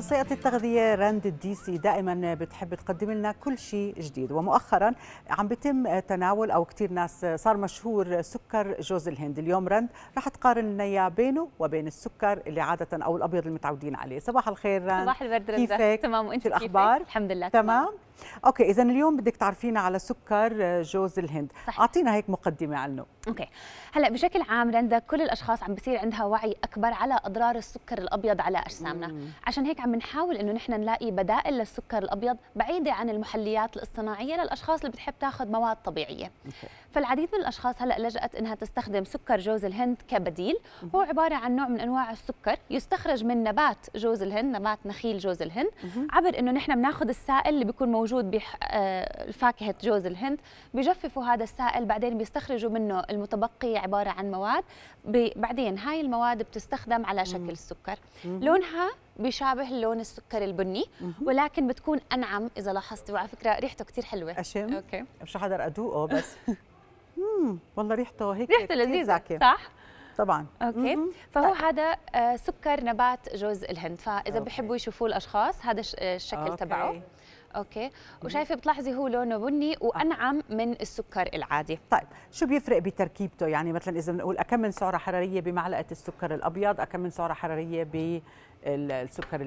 اخصائيه التغذيه راند الديسي دائما بتحب تقدم لنا كل شيء جديد ومؤخرا عم بيتم تناول او كثير ناس صار مشهور سكر جوز الهند اليوم راند راح تقارن لنا اياه بينه وبين السكر اللي عاده او الابيض اللي متعودين عليه صباح الخير راند صباح الورد كيفك تمام وانت كيفك الاخبار الحمد لله تمام, تمام. اوكي اذا اليوم بدك تعرفينا على سكر جوز الهند صح. اعطينا هيك مقدمه عنه اوكي هلا بشكل عام رندا كل الاشخاص عم بصير عندها وعي اكبر على اضرار السكر الابيض على اجسامنا مم. عشان هيك عم عم نحاول انه نحن نلاقي بدائل للسكر الابيض بعيده عن المحليات الاصطناعيه للاشخاص اللي بتحب تاخذ مواد طبيعيه فالعديد من الاشخاص هلا لجات انها تستخدم سكر جوز الهند كبديل هو عباره عن نوع من انواع السكر يستخرج من نبات جوز الهند نبات نخيل جوز الهند عبر انه نحن بناخذ السائل اللي بيكون موجود بفاكهه آه، جوز الهند بجففوا هذا السائل بعدين بيستخرجوا منه المتبقي عباره عن مواد بعدين هاي المواد بتستخدم على شكل السكر لونها بيشابه لون السكر البني ولكن بتكون انعم اذا لاحظتي وعلى فكره ريحته كثير حلوه اشم اوكي مش حقدر ادوقه بس امم والله ريحته هيك ريحته لذيذه صح طبعا اوكي م -م. فهو طيب. هذا آه، سكر نبات جوز الهند فاذا أوكي. بحبوا يشوفوه الاشخاص هذا آه، الشكل تبعه اوكي وشايفه بتلاحظي هو لونه بني وانعم من السكر العادي طيب شو بيفرق بتركيبته يعني مثلا اذا بنقول كم من سعره حراريه بمعلقه السكر الابيض كم من سعره حراريه ب السكر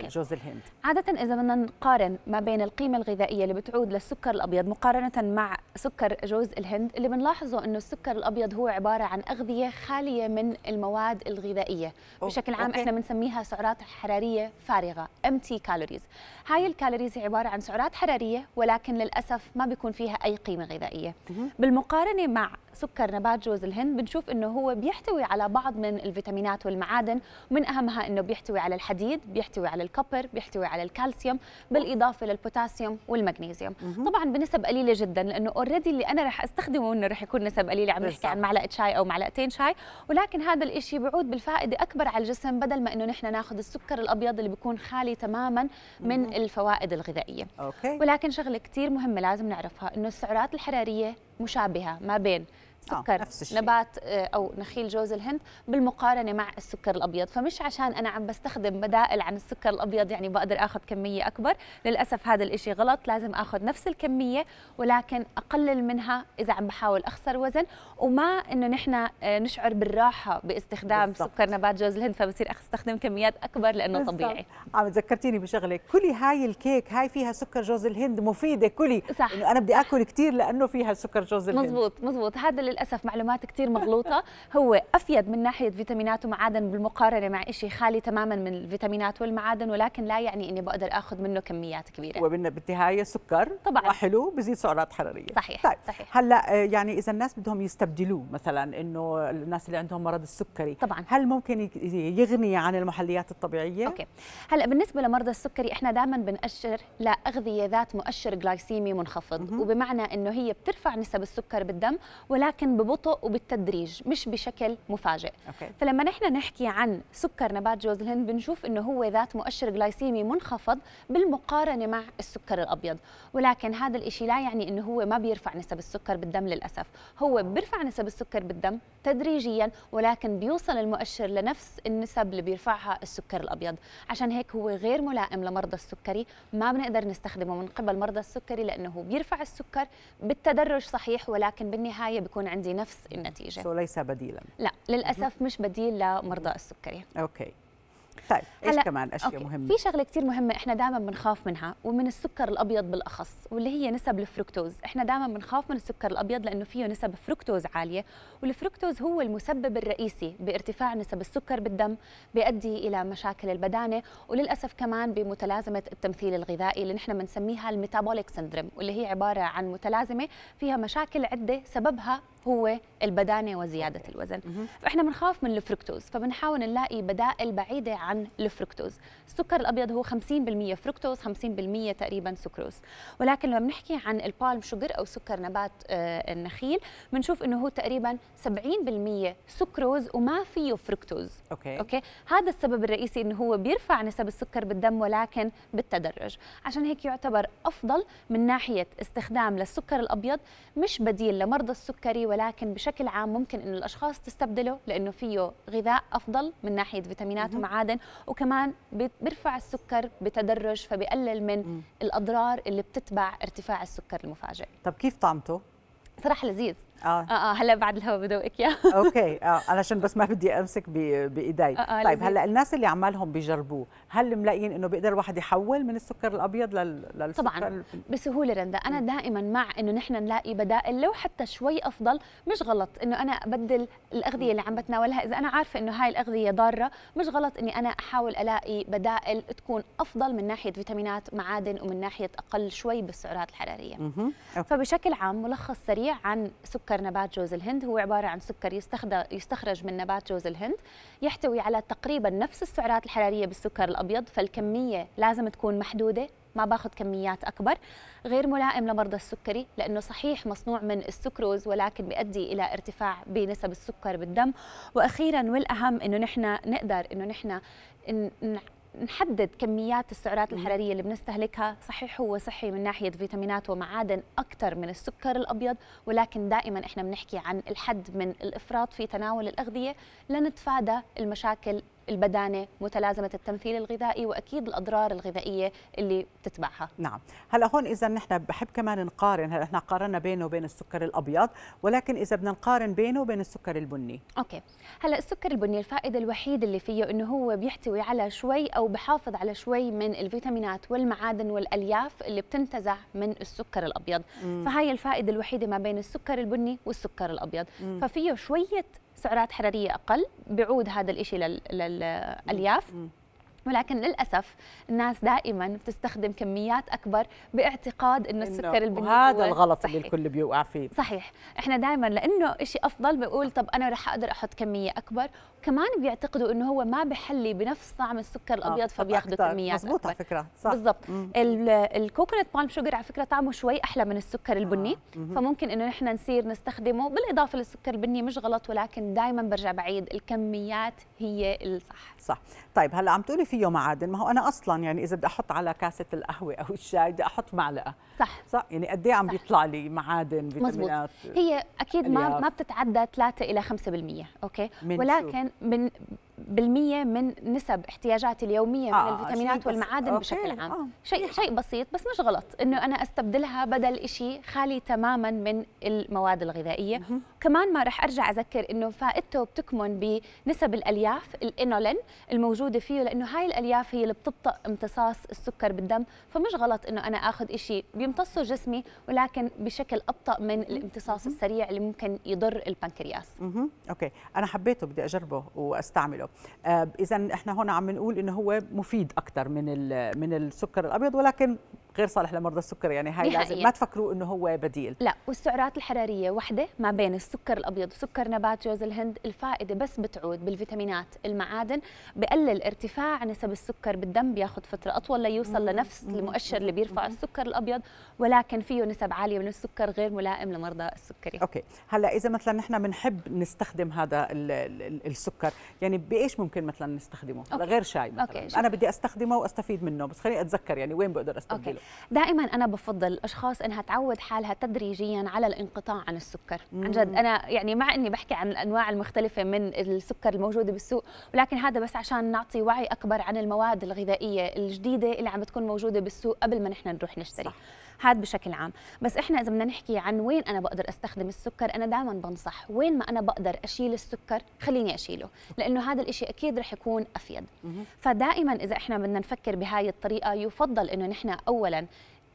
الجوز الهند عاده اذا بدنا نقارن ما بين القيمه الغذائيه اللي بتعود للسكر الابيض مقارنه مع سكر جوز الهند اللي بنلاحظه انه السكر الابيض هو عباره عن اغذيه خاليه من المواد الغذائيه أوه. بشكل عام أوكي. احنا بنسميها سعرات حراريه فارغه ام calories كالوريز هاي الكالوريز عباره عن سعرات حراريه ولكن للاسف ما بيكون فيها اي قيمه غذائيه بالمقارنه مع سكر نبات جوز الهند بنشوف انه هو بيحتوي على بعض من الفيتامينات والمعادن من اهمها انه بيحتوي على الحديد بيحتوي على الكبر بيحتوي على الكالسيوم بالاضافه للبوتاسيوم والمغنيسيوم طبعا بنسب قليله جدا لانه اوريدي اللي انا رح استخدمه انه رح يكون نسب قليله عم نحكي عن معلقه شاي او معلقتين شاي ولكن هذا الشيء بيعود بالفائده اكبر على الجسم بدل ما انه نحن ناخذ السكر الابيض اللي بيكون خالي تماما من الفوائد الغذائيه أوكي. ولكن شغله كثير مهمه لازم نعرفها انه السعرات الحراريه مشابهه ما بين سكر آه، نفس نبات او نخيل جوز الهند بالمقارنه مع السكر الابيض فمش عشان انا عم بستخدم بدائل عن السكر الابيض يعني بقدر اخذ كميه اكبر للاسف هذا الإشي غلط لازم اخذ نفس الكميه ولكن اقلل منها اذا عم بحاول اخسر وزن وما انه نحن آه، نشعر بالراحه باستخدام بالزبط. سكر نبات جوز الهند فبصير استخدم كميات اكبر لانه بالزبط. طبيعي عم تذكرتيني بشغله كلي هاي الكيك هاي فيها سكر جوز الهند مفيده كلي صح. انه انا بدي اكل كثير لانه فيها سكر جوز الهند مزبوط مزبوط هذا للاسف معلومات كثير مغلوطه هو افيد من ناحيه فيتامينات ومعادن بالمقارنه مع شيء خالي تماما من الفيتامينات والمعادن ولكن لا يعني اني بقدر اخذ منه كميات كبيره وبالنهايه سكر طبعا وحلو بزيد سعرات حراريه صحيح طيب. صحيح هلا آه، يعني اذا الناس بدهم يستبدلوه مثلا انه الناس اللي عندهم مرض السكري طبعا هل ممكن يغني عن المحليات الطبيعيه اوكي هلا بالنسبه لمرضى السكري احنا دائما بنأشر لاغذيه ذات مؤشر جلايسيمي منخفض وبمعنى انه هي بترفع نسب السكر بالدم ولكن ولكن ببطء وبالتدريج مش بشكل مفاجئ أوكي. فلما نحن نحكي عن سكر نبات جوز الهند بنشوف انه هو ذات مؤشر جلايسيمي منخفض بالمقارنه مع السكر الابيض ولكن هذا الشيء لا يعني انه هو ما بيرفع نسب السكر بالدم للاسف هو بيرفع نسب السكر بالدم تدريجيا ولكن بيوصل المؤشر لنفس النسب اللي بيرفعها السكر الابيض عشان هيك هو غير ملائم لمرضى السكري ما بنقدر نستخدمه من قبل مرضى السكري لانه بيرفع السكر بالتدرج صحيح ولكن بالنهايه بيكون عندي نفس النتيجه سو ليس بديلا لا للاسف مش بديل لمرضى السكري اوكي طيب ايش كمان اشياء أوكي. مهمه في شغله كثير مهمه احنا دائما بنخاف منها ومن السكر الابيض بالاخص واللي هي نسب الفركتوز احنا دائما بنخاف من السكر الابيض لانه فيه نسب فركتوز عاليه والفركتوز هو المسبب الرئيسي بارتفاع نسب السكر بالدم بيؤدي الى مشاكل البدانه وللاسف كمان بمتلازمه التمثيل الغذائي اللي نحن بنسميها الميتابوليك سندروم واللي هي عباره عن متلازمه فيها مشاكل عده سببها هو البدانه وزياده الوزن فاحنا بنخاف من الفركتوز فبنحاول نلاقي بدائل بعيده عن الفركتوز السكر الابيض هو 50% فركتوز 50% تقريبا سكروز ولكن لما بنحكي عن البالم شوجر او سكر نبات آه، النخيل بنشوف انه هو تقريبا 70% سكروز وما فيه فركتوز اوكي اوكي هذا السبب الرئيسي انه هو بيرفع نسب السكر بالدم ولكن بالتدرج عشان هيك يعتبر افضل من ناحيه استخدام للسكر الابيض مش بديل لمرضى السكري ولكن بشكل عام ممكن انه الاشخاص تستبدله لانه فيه غذاء افضل من ناحيه فيتامينات ومعادن وكمان بيرفع السكر بتدرج فبقلل من الاضرار اللي بتتبع ارتفاع السكر المفاجئ طب كيف طعمته صراحه لذيذ اه اه, آه هلا بعد الهواء بدوقك اياه اوكي اه علشان بس ما بدي امسك بايدي آه آه طيب هلا الناس اللي عمالهم بيجربوه هل ملاقيين انه بيقدر الواحد يحول من السكر الابيض لل... للسكر طبعا بسهوله رندا انا دائما مع انه نحن نلاقي بدائل لو حتى شوي افضل مش غلط انه انا ابدل الاغذيه اللي عم بتناولها اذا انا عارفه انه هاي الاغذيه ضاره مش غلط اني انا احاول الاقي بدائل تكون افضل من ناحيه فيتامينات معادن ومن ناحيه اقل شوي بالسعرات الحراريه فبشكل عام ملخص سريع عن سكر سكر نبات جوز الهند هو عبارة عن سكر يستخرج من نبات جوز الهند يحتوي على تقريبا نفس السعرات الحرارية بالسكر الأبيض فالكمية لازم تكون محدودة ما باخذ كميات اكبر غير ملائم لمرضى السكري لانه صحيح مصنوع من السكروز ولكن بيؤدي الى ارتفاع بنسب السكر بالدم واخيرا والاهم انه نحن نقدر انه نحن نحدد كميات السعرات الحراريه اللي بنستهلكها صحيح هو صحي من ناحيه فيتامينات ومعادن اكثر من السكر الابيض ولكن دائما احنا بنحكي عن الحد من الافراط في تناول الاغذيه لنتفادى المشاكل البدانه متلازمه التمثيل الغذائي واكيد الاضرار الغذائيه اللي بتتبعها نعم هلا هون اذا نحن بحب كمان نقارن هلا احنا قارنا بينه وبين السكر الابيض ولكن اذا بدنا نقارن بينه وبين السكر البني اوكي هلا السكر البني الفائده الوحيده اللي فيه انه هو بيحتوي على شوي او بحافظ على شوي من الفيتامينات والمعادن والالياف اللي بتنتزع من السكر الابيض مم. فهاي الفائده الوحيده ما بين السكر البني والسكر الابيض ففيه شويه سعرات حراريه اقل بعود هذا الإشي للالياف ولكن للاسف الناس دائما بتستخدم كميات اكبر باعتقاد انه السكر البني هذا الغلط اللي الكل بيوقع فيه صحيح احنا دائما لانه إشي افضل بقول طب انا رح اقدر احط كميه اكبر كمان بيعتقدوا انه هو ما بحلي بنفس طعم السكر آه، الابيض فبياخذوا كميات مضبوط على فكره صح بالضبط الكوكونات بالم شوجر على فكره طعمه شوي احلى من السكر آه، البني آه. فممكن انه نحن نصير نستخدمه بالاضافه للسكر البني مش غلط ولكن دائما برجع بعيد الكميات هي الصح صح طيب هلا عم تقولي فيه معادن ما هو انا اصلا يعني اذا بدي احط على كاسه القهوه او الشاي بدي احط معلقه صح صح يعني قد ايه عم بيطلع لي معادن فيتامينات هي اكيد ما ما بتتعدى 3 الى 5% اوكي ولكن من بالمية من نسب احتياجاتي اليومية آه من الفيتامينات والمعادن أوكي. بشكل عام آه. شيء شيء بسيط بس مش غلط انه انا استبدلها بدل شيء خالي تماما من المواد الغذائية كمان ما رح ارجع اذكر انه فائدته بتكمن بنسب الالياف الانولين الموجوده فيه لانه هاي الالياف هي اللي بتبطا امتصاص السكر بالدم فمش غلط انه انا اخذ شيء بيمتصه جسمي ولكن بشكل ابطا من الامتصاص السريع اللي ممكن يضر البنكرياس اها اوكي انا حبيته بدي اجربه واستعمله آه، اذا احنا هون عم نقول انه هو مفيد اكثر من من السكر الابيض ولكن غير صالح لمرضى السكر يعني هاي لازم ما تفكروا انه هو بديل لا والسعرات الحراريه وحده ما بين السكر الابيض وسكر نبات جوز الهند الفائده بس بتعود بالفيتامينات المعادن بقلل ارتفاع نسب السكر بالدم بياخذ فتره اطول ليوصل لنفس المؤشر اللي بيرفع السكر الابيض ولكن فيه نسب عاليه من السكر غير ملائم لمرضى السكري اوكي هلا اذا مثلا نحن بنحب نستخدم هذا السكر يعني بايش ممكن مثلا نستخدمه أوكي. غير شاي مثلا أوكي. انا بدي استخدمه واستفيد منه بس خليني اتذكر يعني وين بقدر أوكي. دائما انا بفضل الاشخاص انها تعود حالها تدريجيا على الانقطاع عن السكر مم. عن جد انا يعني مع اني بحكي عن الانواع المختلفه من السكر الموجوده بالسوق ولكن هذا بس عشان نعطي وعي اكبر عن المواد الغذائيه الجديده اللي عم بتكون موجوده بالسوق قبل ما نحن نروح نشتري صح. هاد بشكل عام بس احنا اذا بدنا نحكي عن وين انا بقدر استخدم السكر انا دائما بنصح وين ما انا بقدر اشيل السكر خليني اشيله لانه هذا الشيء اكيد رح يكون افيد فدائما اذا احنا بدنا نفكر بهاي الطريقه يفضل انه نحن اولا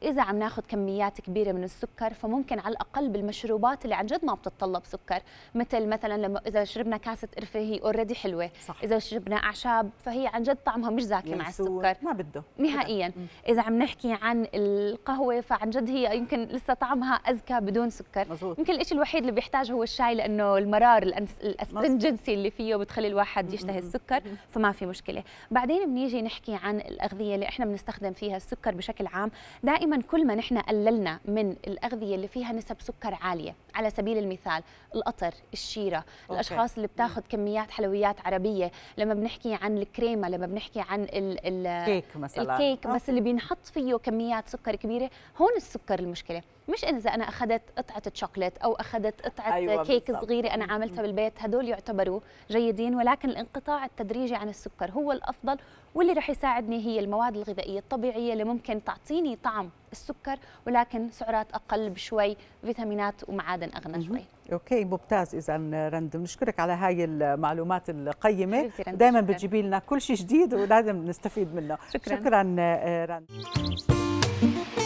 إذا عم ناخذ كميات كبيرة من السكر فممكن على الأقل بالمشروبات اللي عن جد ما بتتطلب سكر مثل مثلا لما إذا شربنا كاسة قرفة هي اوريدي حلوة صح. إذا شربنا أعشاب فهي عن جد طعمها مش زاكي مع السكر ما بده نهائيا إذا عم نحكي عن القهوة فعن جد هي يمكن لسه طعمها أزكى بدون سكر مزبوط. يمكن الشيء الوحيد اللي بيحتاج هو الشاي لأنه المرار الأسترنجنسي اللي فيه بتخلي الواحد يشتهي السكر فما في مشكلة بعدين بنيجي نحكي عن الأغذية اللي إحنا بنستخدم فيها السكر بشكل عام دائما دائما كل ما نحن قللنا من الأغذية اللي فيها نسب سكر عالية على سبيل المثال القطر الشيرة أوكي. الأشخاص اللي بتاخذ كميات حلويات عربية لما بنحكي عن الكريمة لما بنحكي عن ال ال الكيك مثلا الكيك أوكي. بس اللي بينحط فيه كميات سكر كبيرة هون السكر المشكلة مش اذا انا اخذت قطعه شوكليت او اخذت قطعه أيوة كيك بالضبط. صغيره انا عاملتها بالبيت هدول يعتبروا جيدين ولكن الانقطاع التدريجي عن السكر هو الافضل واللي رح يساعدني هي المواد الغذائيه الطبيعيه اللي ممكن تعطيني طعم السكر ولكن سعرات اقل بشوي فيتامينات ومعادن اغنى شوي اوكي ممتاز اذا رند بنشكرك على هاي المعلومات القيمه دائما بتجيبي لنا كل شيء جديد ولازم نستفيد منه شكرا, شكرا آه، آه، رند